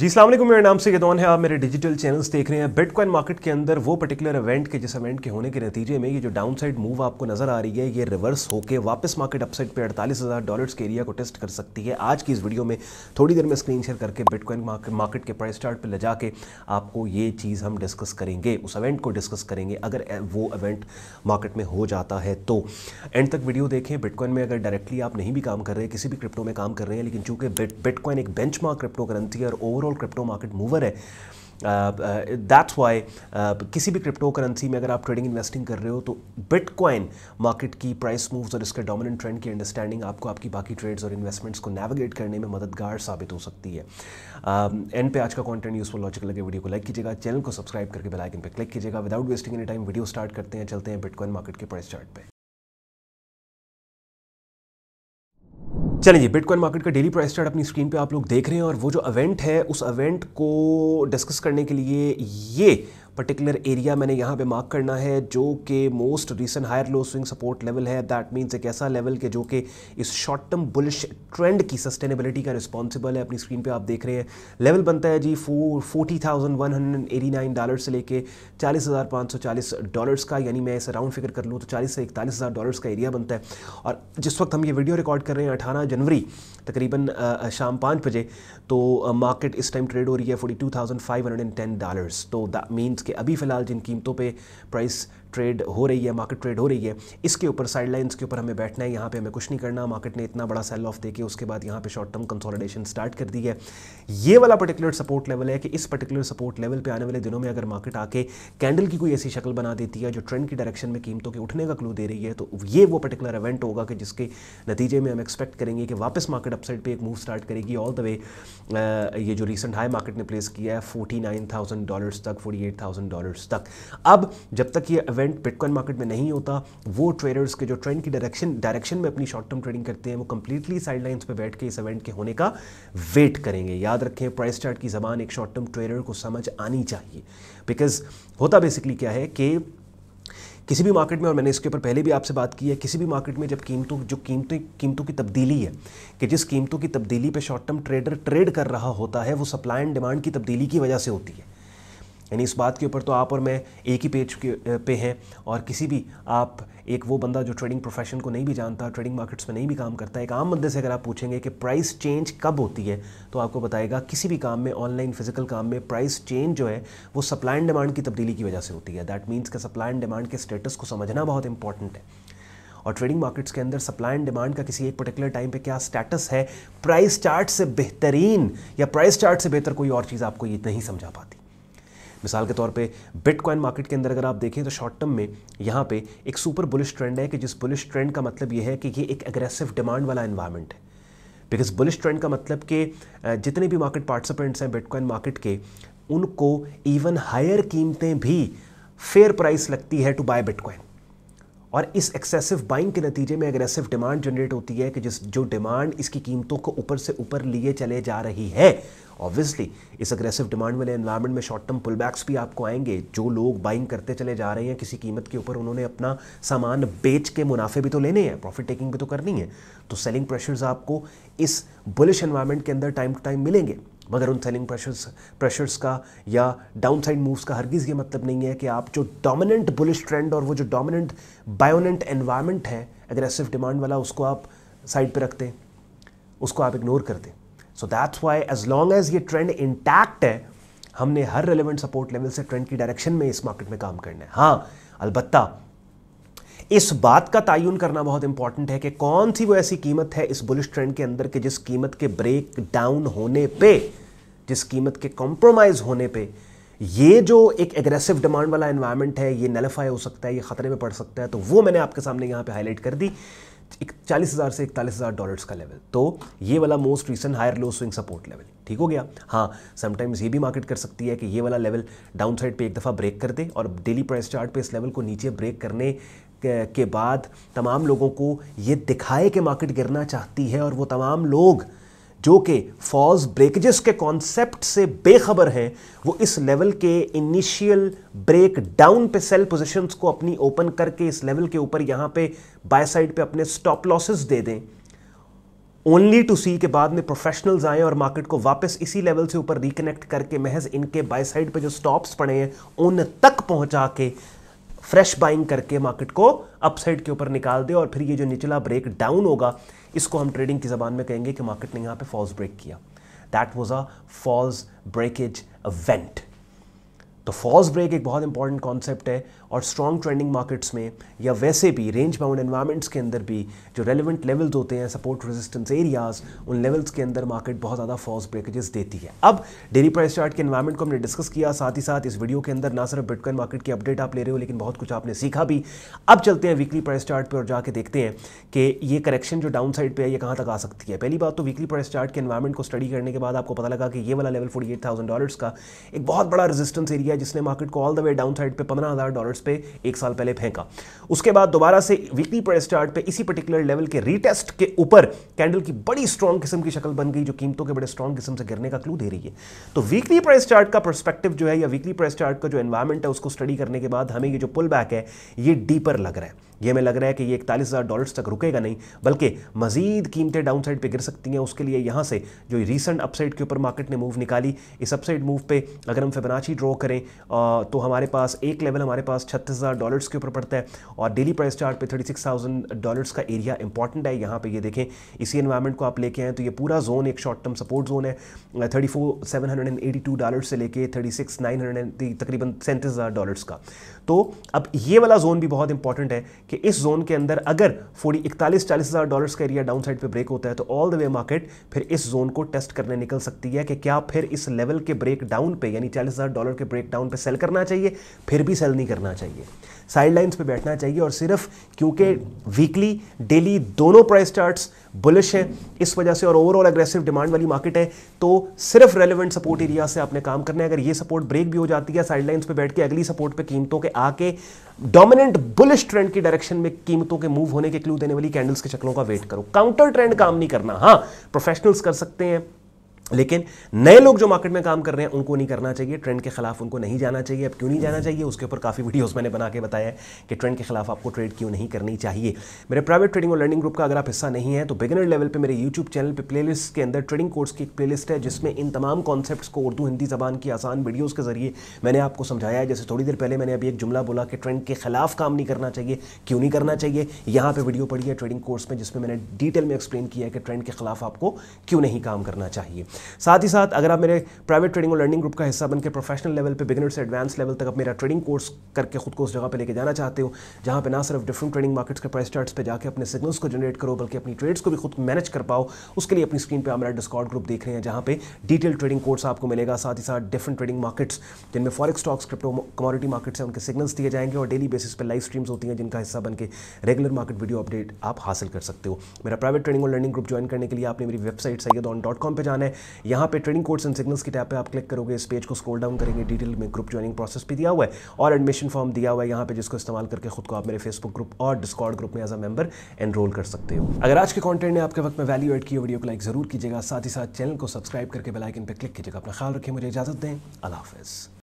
जी सलामकुम मेरा नाम से गदौन है आप मेरे डिजिटल चैनल्स देख रहे हैं बिटकॉइन मार्केट के अंदर वो पर्टिकुलर इवेंट के जिस इवेंट के होने के नतीजे में ये जो डाउनसाइड मूव आपको नजर आ रही है ये रिवर्स होकर वापस मार्केट अपसाइड पे अड़तालीस हज़ार डॉलर्स के एरिया को टेस्ट कर सकती है आज की इस वीडियो में थोड़ी देर में स्क्रीन शेयर करके बिटकॉइन मार्केट के प्राइस चार्ट पर ले जाकर आपको ये चीज़ हम डिस्कस करेंगे उस इवेंट को डिस्कस करेंगे अगर वो इवेंट मार्केट में हो जाता है तो एंड तक वीडियो देखें बिटकॉइन में अगर डायरेक्टली आप नहीं भी काम कर रहे किसी भी क्रिप्टो में काम कर रहे हैं लेकिन चूंकि बिटकॉइन एक बेंच मार्क क्रिप्टो करेंसी और ओवरऑल क्रिप्टो मार्केट मूवर है that's uh, why uh, uh, किसी भी क्रिप्टो करेंसी में अगर आप ट्रेडिंग इन्वेस्टिंग कर रहे हो तो बिटकॉइन मार्केट की प्राइस मूव्स और इसके डोमिनेंट ट्रेंड की अंडरस्टैंडिंग आपको आपकी बाकी ट्रेड्स और इन्वेस्टमेंट्स को नेविगेट करने में मददगार साबित हो सकती है एंड um, uh, पे आज का कॉन्टेंट यूजफुल लॉजिकल लगे वीडियो को लाइक कीजिएगा चैनल को सब्सक्राइब करके बेलाइकन पर क्लिक कीजिएगा without wasting any time video start करते हैं चलते हैं बिटकॉइन मार्केट के प्राइस चार्ट पर चलिए बिटकॉइन मार्केट का डेली प्राइस चार्ट अपनी स्क्रीन पे आप लोग देख रहे हैं और वो जो इवेंट है उस इवेंट को डिस्कस करने के लिए ये पर्टिकुलर एरिया मैंने यहाँ पे मार्क करना है जो कि most recent higher low swing support level है दैट मीन्स एक ऐसा लेवल के जो कि इस शॉर्ट टर्म बुलिश ट्रेंड की सस्टेनेबिलिटी का रिस्पॉन्सिबल है अपनी स्क्रीन पे आप देख रहे हैं लेवल बनता है जी four thousand one hundred eighty nine dollar से लेके चालीस हज़ार पाँच सौ चालीस डॉलर्स का यानी मैं इसे राउंड फिगर कर लूँ तो चालीस से इकतालीस हज़ार डॉलर्स का एरिया बनता है और जिस वक्त हम ये वीडियो रिकॉर्ड कर रहे हैं अठारह जनवरी तकरीबन शाम पाँच बजे तो मार्केट इस टाइम ट्रेड हो रही है forty two thousand five hundred and ten dollars तो दैट मीन्स के अभी फ़िलहाल जिन कीमतों पर प्राइस ट्रेड हो रही है मार्केट ट्रेड हो रही है इसके ऊपर साइड के ऊपर हमें बैठना है यहाँ पे हमें कुछ नहीं करना मार्केट ने इतना बड़ा सेल ऑफ देके उसके बाद यहाँ पे शॉर्ट टर्म कंसोलिडेशन स्टार्ट कर दी है ये वाला पर्टिकुलर सपोर्ट लेवल है कि इस पर्टिकुलर सपोर्ट लेवल पर आने वाले दिनों में अगर मार्केट आके कैंडल की कोई ऐसी शक्ल बना देती है जो ट्रेंड की डायरेक्शन में कीमतों के उठने का क्लू दे रही है तो ये वो पर्टिकुलर इवेंट होगा कि जिसके नतीजे में हम एक्सपेक्ट करेंगे कि वापस मार्केट अपसाइड पर एक मूव स्टार्ट करेगी ऑल द वे ये जो रिसेंट हाई मार्केट ने प्लेस किया है फोर्टी नाइन थाउजेंड डॉलर्स तक फोर्टी एट थाउजेंड डॉलर्स तक अब जब तक ये इवेंट बिटकॉइन मार्केट में नहीं होता वो ट्रेडर्स के जो ट्रेंड की डायरेक्शन डायरेक्शन में अपनी शॉर्ट टर्म ट्रेडिंग करते हैं वो कंप्लीटली साइड लाइन्स पर बैठ के इस इवेंट के होने का वेट करेंगे याद रखें प्राइस चार्ट की जबान एक शॉर्ट टर्म ट्रेडर को समझ आनी चाहिए बिकॉज होता बेसिकली क्या है कि किसी भी मार्केट में और मैंने इसके ऊपर पहले भी आपसे बात की है किसी भी मार्केट में जब कीमतों जो कीमतें कीमतों की तब्दीली है कि जिस कीमतों की तब्दीली पे शॉर्ट टर्म ट्रेडर ट्रेड कर रहा होता है वो सप्लाई एंड डिमांड की तब्दीली की वजह से होती है यानी इस बात के ऊपर तो आप और मैं एक ही पेज के पे हैं और किसी भी आप एक वो बंदा जो ट्रेडिंग प्रोफेशन को नहीं भी जानता ट्रेडिंग मार्केट्स में नहीं भी काम करता एक आम बंदे से अगर आप पूछेंगे कि प्राइस चेंज कब होती है तो आपको बताएगा किसी भी काम में ऑनलाइन फिजिकल काम में प्राइस चेंज जो है वो सप्लाई एंड डिमांड की तब्दीली की वजह से होती है दैट मीन्स के सप्लाई एंड डिमांड के स्टेटस को समझना बहुत इंपॉर्टेंट है और ट्रेडिंग मार्केट्स के अंदर सप्लाई एंड डिमांड का किसी एक पर्टिकुलर टाइम पे क्या स्टेटस है प्राइस चार्ट से बेहतरीन या प्राइस चार्ट से बेहतर कोई और चीज़ आपको ये नहीं समझा पाती मिसाल के तौर पे बिटकॉइन मार्केट के अंदर अगर आप देखें तो शॉर्ट टर्म में यहाँ पे एक सुपर बुलिश ट्रेंड है कि जिस बुलिश ट्रेंड का मतलब ये है कि ये एक एग्रेसिव डिमांड वाला इन्वायरमेंट है बिकॉज बुलिश ट्रेंड का मतलब कि जितने भी मार्केट पार्टिसिपेंट्स हैं बिटकॉइन मार्केट के उनको इवन हायर कीमतें भी फेयर प्राइस लगती है टू बाय बिटकॉइन और इस एक्सेसिव बाइंग के नतीजे में एग्रेसिव डिमांड जनरेट होती है कि जिस जो डिमांड इसकी कीमतों को ऊपर से ऊपर लिए चले जा रही है ऑब्वियसली इस अग्रेसिव डिमांड वाले एनवायरनमेंट में शॉर्ट टर्म पुलबैक्स भी आपको आएंगे जो लोग बाइंग करते चले जा रहे हैं किसी कीमत के ऊपर उन्होंने अपना सामान बेच के मुनाफे भी तो लेने हैं प्रॉफिट टेकिंग भी तो करनी है तो सेलिंग प्रेशर्स आपको इस बुलिश एनवायरमेंट के अंदर टाइम टू टाइम मिलेंगे मगर उन सेलिंग प्रेशर्स प्रेशर्स का या डाउन साइड मूव्स का हरगिज़ ये मतलब नहीं है कि आप जो डोमिनेंट बुलिश ट्रेंड और वो जो डोमिनेंट बायोनेंट एनवायरनमेंट है एग्रेसिव डिमांड वाला उसको आप साइड पे रखते हैं उसको आप इग्नोर करते हैं so that's why as long as ये ट्रेंड इंटैक्ट है हमने हर रेलिवेंट सपोर्ट लेवल से ट्रेंड की डायरेक्शन में इस मार्केट में काम करना है हाँ अलबत्त इस बात का तयन करना बहुत इंपॉर्टेंट है कि कौन सी वो ऐसी कीमत है इस बुलिश ट्रेंड के अंदर कि जिस कीमत के ब्रेक डाउन होने पे जिस कीमत के कॉम्प्रोमाइज़ होने पे ये जो एक एग्रेसिव डिमांड वाला एनवायरनमेंट है ये नलिफाई हो सकता है ये ख़तरे में पड़ सकता है तो वो मैंने आपके सामने यहाँ पे हाईलाइट कर दी चालीस हज़ार से इकतालीस हज़ार डॉलर्स का लेवल तो ये वाला most recent higher low swing support level ठीक हो गया हाँ समटाइम्स ये भी मार्केट कर सकती है कि ये वाला लेवल डाउन साइड पर एक दफ़ा ब्रेक कर दे और डेली प्राइस चार्ट पे इस लेवल को नीचे ब्रेक करने के बाद तमाम लोगों को ये दिखाए कि मार्केट गिरना चाहती है और वो तमाम लोग जो कि फॉज ब्रेकेजेस के कॉन्सेप्ट से बेखबर हैं वो इस लेवल के इनिशियल ब्रेक डाउन पे सेल पोजीशंस को अपनी ओपन करके इस लेवल के ऊपर यहाँ पे बाय साइड पे अपने स्टॉप लॉसेस दे दें ओनली टू सी के बाद में प्रोफेशनल्स आए और मार्केट को वापस इसी लेवल से ऊपर रिकनेक्ट करके महज इनके बाय साइड पे जो स्टॉप्स पड़े हैं उन तक पहुंचा के फ्रेश बाइंग करके मार्केट को अपसाइड के ऊपर निकाल दे और फिर ये जो निचला ब्रेक डाउन होगा इसको हम ट्रेडिंग की जबान में कहेंगे कि मार्केट ने यहाँ पे फॉल्स ब्रेक किया that was a false breakage event तो फॉल्स ब्रेक एक बहुत इंपॉर्टेंट कॉन्सेप्ट है और स्ट्रॉन्ग ट्रेंडिंग मार्केट्स में या वैसे भी रेंज बाउंड एनवायरमेंट्स के अंदर भी जो रेलिवेंट लेवल्स होते हैं सपोर्ट रेजिस्टेंस एरियाज उन लेवल्स के अंदर मार्केट बहुत ज़्यादा फॉल्स ब्रेकेजेस देती है अब डेली प्राइस चार्ट के एनवायरमेंट को हमने डिस्कस किया साथ ही साथ इस वीडियो के अंदर ना सिर्फ बिटकॉइन मार्केट की अपडेट आप ले रहे हो लेकिन बहुत कुछ आपने सीखा भी अब चलते हैं वीकली प्राइस चार्ट पर और जाके देखते हैं कि ये करेक्शन जो डाउन साइड पर है ये कहाँ तक आ सकती है पहली बात तो वीकली प्राइस चार्ट के एनवायरमेंट को स्टडी करने के बाद आपको पता लगा कि ये वाला level forty eight thousand dollars का एक बहुत बड़ा रेजिस्टेंस एरिया है जिसने मार्केट को all the way downside पर पंद्रह हज़ार डॉलर्स पे एक साल पहले फेंका उसके बाद दोबारा से वीकली प्राइस चार्ट पे इसी पर्टिकुलर लेवल के रीटेस्ट के ऊपर कैंडल की बड़ी स्ट्रॉन्ग किस्म की शक्ल बन गई जो कीमतों के बड़े स्ट्रॉन्ग किस्म से गिरने का क्लू दे रही है तो वीकली प्राइस चार्ट का परस्पेक्टिव जो है या वीकली प्राइस चार्ट का जो एनवायरमेंट है उसको स्टडी करने के बाद हमें ये जो पुल बैक है ये डीपर लग रहा है ये हमें लग रहा है कि ये इकतालीस हज़ार डॉलर्स तक रुकेगा नहीं बल्कि मजीद कीमतें डाउन साइड पर गिर सकती हैं उसके लिए यहाँ से जो रिसेंट अपसाइड के ऊपर मार्केट ने मूव निकाली इस अपसाइड मूव पे अगर हम फिबनाची ड्रॉ करें तो हमारे पास एक लेवल हमारे पास छत्तीस हज़ार डॉलर्स के ऊपर पड़ता है और डेली प्राइस चार्ट पे थर्टी सिक्स थाउजेंड डॉलर्स का एरिया इंपॉर्टेंट है यहाँ पर ये देखें इसी इन्वायरमेंट को आप लेके आएँ तो ये पूरा जोन एक शॉर्ट टर्म सपोर्ट जोन है thirty four seven hundred and eighty two dollar से लेके थर्टी सिक्स नाइन हंड्रेड तकरीबन सैंतीस हज़ार डॉलर्स का तो अब ये वाला जोन भी बहुत इंपॉर्टेंट है कि इस जोन के अंदर अगर फोर्टी इकतालीस चालीस हज़ार डॉलर का एरिया डाउन साइड पर ब्रेक होता है तो ऑल द वे मार्केट फिर इस जोन को टेस्ट करने निकल सकती है कि क्या फिर इस लेवल के ब्रेक डाउन पर यानी चालीस हज़ार डॉलर के ब्रेक डाउन पर सेल करना चाहिए फिर भी सेल नहीं करना चाहिए साइड लाइन्स पर बैठना चाहिए और सिर्फ क्योंकि वीकली डेली दोनों प्राइस चार्ट्स बुलिश है इस वजह से और ओवरऑल एग्रेसिव डिमांड वाली मार्केट है तो सिर्फ रेलिवेंट सपोर्ट एरिया से आपने काम करना है अगर ये सपोर्ट ब्रेक भी हो जाती है साइडलाइंस पे बैठ के अगली सपोर्ट पे कीमतों के आके डोमिनेंट बुलिश ट्रेंड की डायरेक्शन में कीमतों के मूव होने के क्लू देने वाली कैंडल्स के चक्लों का वेट करो काउंटर ट्रेंड काम नहीं करना हाँ प्रोफेशनल्स कर सकते हैं लेकिन नए लोग जो मार्केट में काम कर रहे हैं उनको नहीं करना चाहिए ट्रेंड के खिलाफ उनको नहीं जाना चाहिए अब क्यों नहीं जाना चाहिए उसके ऊपर काफ़ी वीडियोस मैंने बना के बताया है कि ट्रेंड के खिलाफ आपको ट्रेड क्यों नहीं करनी चाहिए मेरे प्राइवेट ट्रेडिंग और लर्निंग ग्रुप का अगर आप हिस्सा नहीं है तो बिगनर लेवल पर मेरे यूट्यूब चैनल पर प्ले के अंदर ट्रेडिंग कोर्स की एक प्लेलिस्ट है जिसमें इन तमाम कॉन्सेप्ट को उर्दू हिंदी जबान की आसान वीडियोज़ के जरिए मैंने आपको समझाया है जैसे थोड़ी देर पहले मैंने अभी एक जुमला बोला कि ट्रेंड के खिलाफ काम नहीं करना चाहिए क्यों नहीं करना चाहिए यहाँ पर वीडियो पड़ी है ट्रेडिंग कोर्स में जिसमें मैंने डिटेल में एक्सप्लेन किया है कि ट्रेंड के खिलाफ आपको क्यों नहीं काम करना चाहिए साथ ही साथ अगर आप मेरे प्राइवेट ट्रेडिंग और लर्निंग ग्रुप का हिस्सा बनकर प्रोफेशनल लेवल पर बिगिनर से एडवांस लेवल तक आप मेरा ट्रेडिंग कोर्स करके खुद को उस जगह पर लेके जाना चाहते हो जहाँ पर ना सिर्फ डिफरेंट ट्रेडिंग मार्केट्स के प्राइस चार्ट्स पर जाकर अपने सिग्नल्स को जनरेट करो बल्कि अपनी ट्रेड्स को भी खुद मैनेज कर पाओ उसके लिए अपनी स्क्रीन पर आप मेरा डिस्कॉर्ड ग्रुप देख रहे हैं जहाँ पे डिटेल ट्रेडिंग कोर्स आपको मिलेगा साथ ही साथ डिफरेंट ट्रेडिंग मार्केट्स जिनमें forex stocks crypto commodity markets हैं उनके सिग्नल्स दिए जाएंगे और डेली बेसिस पर लाइव स्ट्रीम्स होती हैं जिनका हिस्सा बनकर रेगुलर मार्केट वीडियो अपडेट आप हासिल कर सकते हो मेरा प्राइवेट ट्रेडिंग और लर्निंग ग्रुप ज्वाइन करने के लिए आपने मेरी website Syed on dot com पर जाना है यहाँ पे ट्रेनिंग कोर्स एंड सिग्नल्स की टैब पे आप क्लिक करोगे इस पेज को स्क्रॉल डाउन करेंगे डिटेल में ग्रुप ज्वाइनिंग प्रोसेस भी दिया हुआ है और एडमिशन फॉर्म दिया हुआ है यहाँ पे जिसको इस्तेमाल करके खुद को आप मेरे फेसबुक ग्रुप और डिस्कॉर्ड ग्रुप में एज अ मेंबर एनरोल कर सकते हो अगर आज के कॉन्टेंट ने आपके वक्त में वैल्यू एड किया वीडियो को लाइक जरूर कीजिएगा साथ ही साथ चैनल को सब्सक्राइब करके बेलाइकन पर क्लिक कीजिएगा अपना ख्याल रखिए मुझे इजाजत दें अला हाफिज़